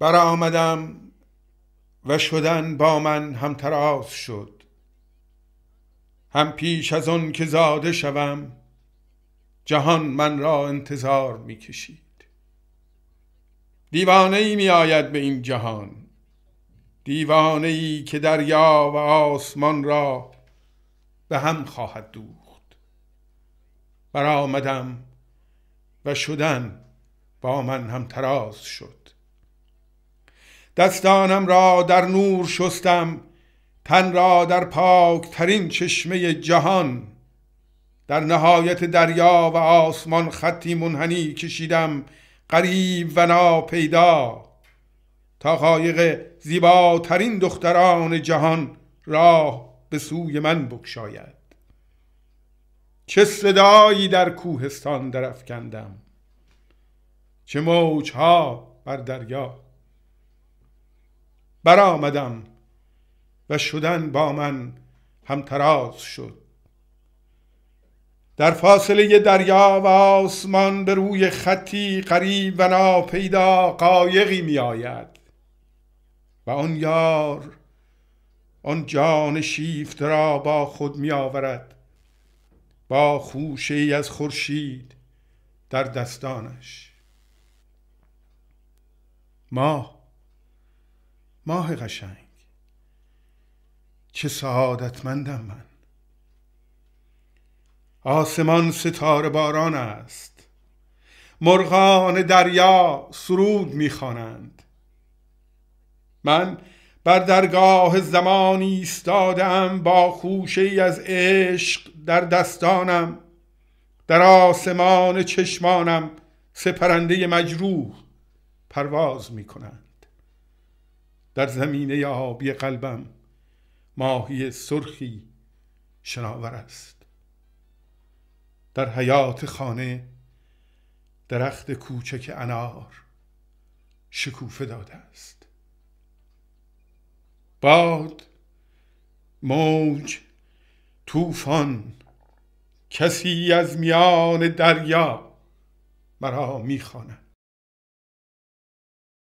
آمدم و شدن با من هم تراز شد هم پیش از آن که زاده شوم جهان من را انتظار می کشید دیوانه ای می آید به این جهان دیوانه ای که دریا و آسمان را به هم خواهد دوخت آمدم و شدن با من هم تراز شد دستانم را در نور شستم تن را در پاک ترین چشمه جهان در نهایت دریا و آسمان خطی منحنی کشیدم قریب و ناپیدا تا قایق زیباترین دختران جهان راه به سوی من بکشاید چه صدایی در کوهستان درفکندم چه موجها بر دریا برآمدم و شدن با من همتراز شد در فاصله دریا و آسمان به روی خطی قریب و ناپیدا قایقی می آید و آن یار آن جان شیفت را با خود می آورد با خوشه ای از خورشید در دستانش ماه ماه قشنگ چه سعادتمندم من آسمان ستاره باران است مرغان دریا سرود میخوانند من بر درگاه زمانی ایستادم با خوشه ای از عشق در دستانم در آسمان چشمانم سپرنده مجروح پرواز میکنند در زمینه آبی قلبم ماهی سرخی شناور است در حیات خانه درخت کوچک انار شکوفه داده است باد موج طوفان کسی از میان دریا مرا میخواند